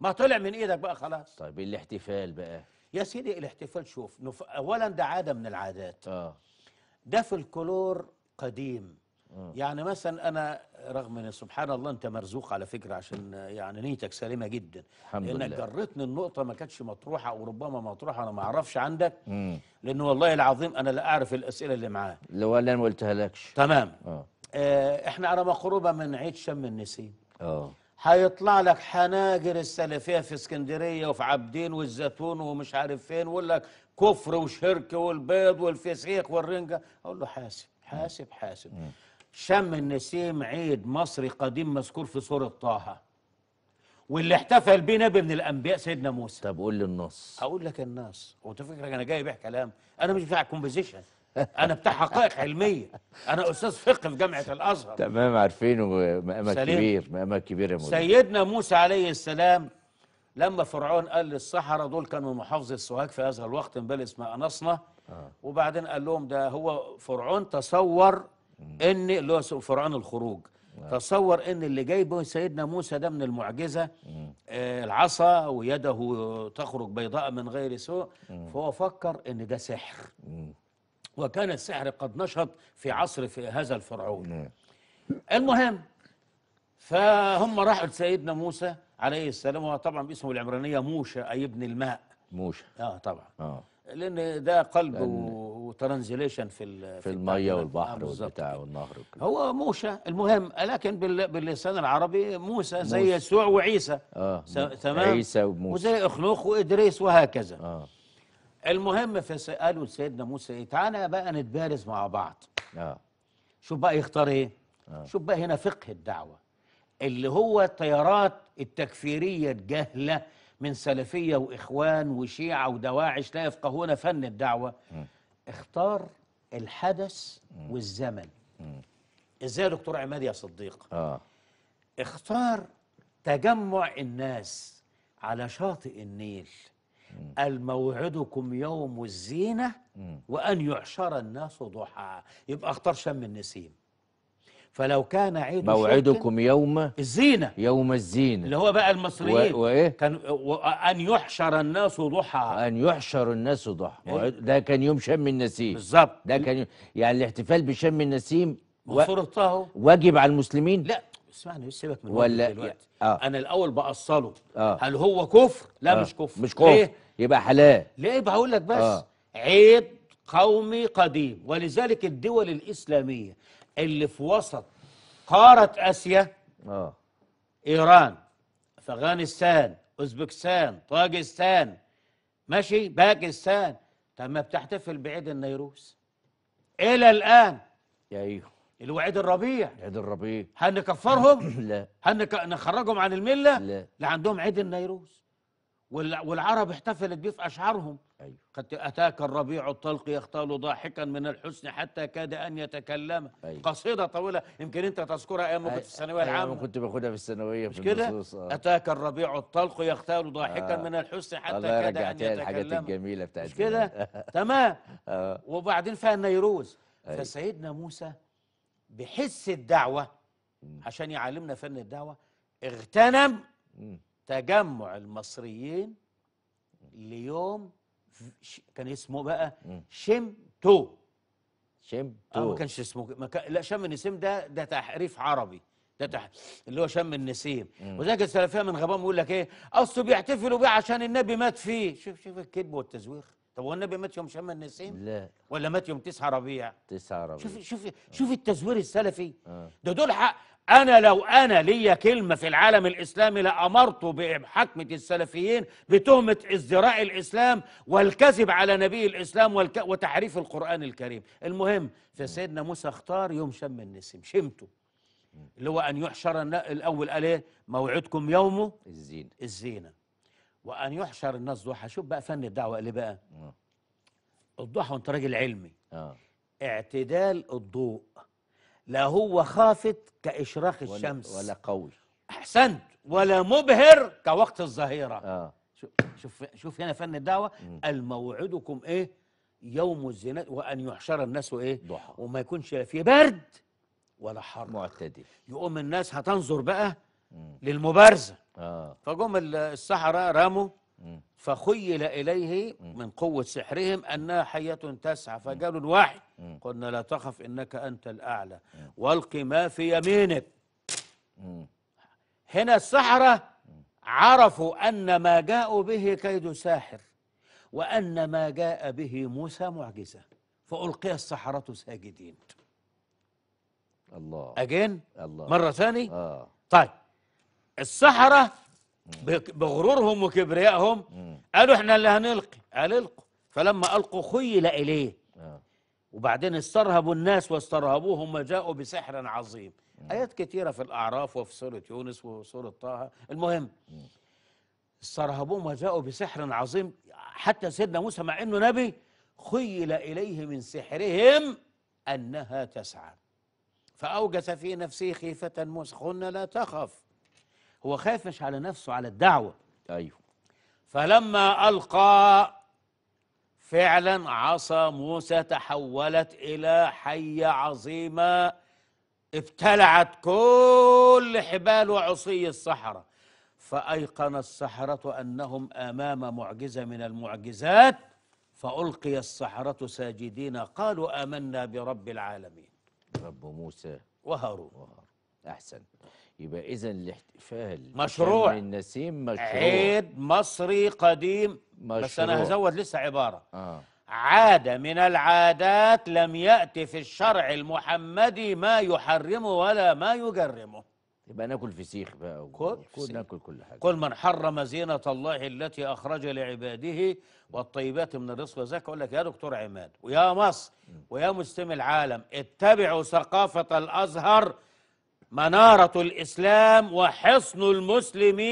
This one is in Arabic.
ما طلع من ايدك بقى خلاص طيب الاحتفال بقى يا سيدي الاحتفال شوف نف... اولا ده عاده من العادات اه ده في الكلور قديم مم. آه. يعني مثلا انا رغم ان سبحان الله انت مرزوق على فكره عشان يعني نيتك سليمه جدا الحمد لله انك جرتني النقطه ما كانتش مطروحه او ربما مطروحه انا ما اعرفش عندك لانه لان والله العظيم انا لا اعرف الاسئله اللي معاه لو انا ما قلتهالكش تمام آه. آه احنا على مقربه من عيد شم النسيم اه هيطلع لك حناجر السلفيه في اسكندريه وفي عابدين والزيتون ومش عارف فين ويقول لك كفر وشرك والبيض والفسيخ والرنجه اقول له حاسب حاسب حاسب شم النسيم عيد مصري قديم مذكور في سوره طه واللي احتفل بيه نبي من الانبياء سيدنا موسى طب قول لي النص اقول لك النص هو انت فكرك انا جاي بيع كلام انا مش بتاع كومبوزيشن انا بتاع حقائق علميه انا استاذ فقه في جامعه الازهر تمام عارفين ومقامك كبير مقامك كبير يا مولانا سيدنا موسى عليه السلام لما فرعون قال للسحره دول كانوا محافظه سوهاج في هذا الوقت بلد اسمها انصنا آه. وبعدين قال لهم ده هو فرعون تصور ان اللي هو فرعون الخروج آه. تصور ان اللي جايبه سيدنا موسى ده من المعجزه آه العصا ويده تخرج بيضاء من غير سوء فهو فكر ان ده سحر وكان السحر قد نشط في عصر في هذا الفرعون نعم. المهم فهم راحوا لسيدنا موسى عليه السلام هو طبعا باسمه العمرانية موشى أي ابن الماء موشى اه طبعا اه لأن ده قلب وترانزليشن في في المية آه، والبحر آه والبتاع والنهر وكده هو موشى المهم لكن باللسان العربي موسى زي يسوع وعيسى اه تمام عيسى وموسى وزي أخنوخ وإدريس وهكذا اه المهم فسألوا سيدنا موسى ايه تعالى بقى نتبارز مع بعض اه شوف بقى يختار ايه آه. شوف بقى هنا فقه الدعوه اللي هو التيارات التكفيريه الجهله من سلفيه واخوان وشيعه ودواعش لا يفقهون فن الدعوه م. اختار الحدث م. والزمن م. ازاي يا دكتور عماد يا صديق آه. اختار تجمع الناس على شاطئ النيل قال موعدكم يوم الزينة وأن يحشر الناس ضحى يبقى اختار شم النسيم فلو كان عيد موعدكم يوم الزينة يوم الزينة اللي هو بقى المصريين و... وإيه؟ كان أن يحشر الناس ضحى أن يحشر الناس ضحى إيه؟ ده كان يوم شم النسيم بالظبط ده كان يوم... يعني الاحتفال بشم النسيم و... صورته واجب على المسلمين لا اسمعني سيبك من ولا دلوقتي آه. انا الاول باصله آه. هل هو كفر لا آه. مش كفر مش كفر ليه؟ يبقى حلال ليه بقول لك بس آه. عيب قومي قديم ولذلك الدول الاسلاميه اللي في وسط قاره اسيا آه. ايران افغانستان اوزبكستان طاجستان ماشي باكستان طب ما بتحتفل بعيد النيروز الى الان يا ايوه اللي هو عيد الربيع عيد الربيع هنكفرهم لا هنخرجهم عن المله لا لا عندهم عيد النيروز والعرب احتفلت بيه في اشعارهم ايوه قد اتاك الربيع الطلق يختال ضاحكا من الحسن حتى كاد ان يتكلم أيوه. قصيده طويله يمكن انت تذكرها ايام ما كنت في الثانويه العامه أيوة كنت باخدها في الثانويه في كده آه. اتاك الربيع الطلق يختال ضاحكا آه. من الحسن حتى الله كاد ان يتكلم الحاجات الجميله بتاعتنا مش كده تمام آه. وبعدين فيها النيروز أيوه. فسيدنا موسى بحس الدعوه عشان يعلمنا فن الدعوه اغتنم تجمع المصريين ليوم كان اسمه بقى شمتو شمتو اه ما كانش اسمه ما كان لا شم النسيم ده ده تحريف عربي ده تح... اللي هو شم النسيم وذاك السلفيه من غبام يقول لك ايه اصله بيحتفلوا بيه عشان النبي مات فيه شوف شوف الكذب والتزوير طب والنبي مات يوم شم النسيم لا ولا مات يوم 9 ربيع 9 ربيع شوف شوف شوفي شوف التزوير السلفي آه. ده دول حق انا لو انا ليا كلمه في العالم الاسلامي لامرته بحكمه السلفيين بتهمه ازدراء الاسلام والكذب على نبي الاسلام والك... وتحريف القران الكريم المهم فسيدنا موسى اختار يوم شم النسيم شمته اللي هو ان يحشر الاول قال ايه موعدكم يومه الزينه الزينه وان يحشر الناس ضحى شوف بقى فن الدعوه اللي بقى أوه. الضحى وانت راجل علمي آه. اعتدال الضوء لا هو خافت كاشراق ولا الشمس ولا قوي احسنت ولا مبهر كوقت الظهيره آه. شوف شوف هنا فن الدعوه الموعدكم ايه يوم الزينات وان يحشر الناس ايه ضحى وما يكونش لا في برد ولا حر معتدل يقوم الناس هتنظر بقى للمبارزه آه. فجم السحره رموا فخيل اليه من قوه سحرهم انها حيه تسعى فقالوا الوحي قلنا لا تخف انك انت الاعلى والق ما في يمينك هنا السحره عرفوا ان ما جاءوا به كيد ساحر وان ما جاء به موسى معجزه فالقي السحره ساجدين الله اجين الله مره ثانية آه. طيب السحرة بغرورهم وكبريائهم قالوا احنا اللي هنلقي قال القوا فلما القوا خيل اليه آه. وبعدين استرهبوا الناس واسترهبوهم وجاءوا بسحر عظيم ايات كثيره في الاعراف وفي سوره يونس وسوره طه المهم استرهبوهم وجاءوا بسحر عظيم حتى سيدنا موسى مع انه نبي خيل اليه من سحرهم انها تسعى فاوجس في نفسه خيفه موسى قلنا لا تخف هو خافش على نفسه على الدعوة أيوه فلما ألقى فعلا عصا موسى تحولت إلى حية عظيمة ابتلعت كل حبال وعصي الصحراء فأيقن السحرة أنهم أمام معجزة من المعجزات فألقي السحرة ساجدين قالوا آمنا برب العالمين رب موسى وهارون, وهارون. احسن يبقى اذا الاحتفال مشروع النسيم مشروع عيد مصري قديم مشروع. بس انا هزود لسه عباره آه. عاده من العادات لم ياتي في الشرع المحمدي ما يحرمه ولا ما يجرمه يبقى ناكل فسيخ بقى كل فسيخ. ناكل كل حاجه كل من حرم زينه الله التي اخرج لعباده والطيبات من الرزق وذاك اقول لك يا دكتور عماد ويا مصر ويا مستمع العالم اتبعوا ثقافه الازهر منارة الإسلام وحصن المسلمين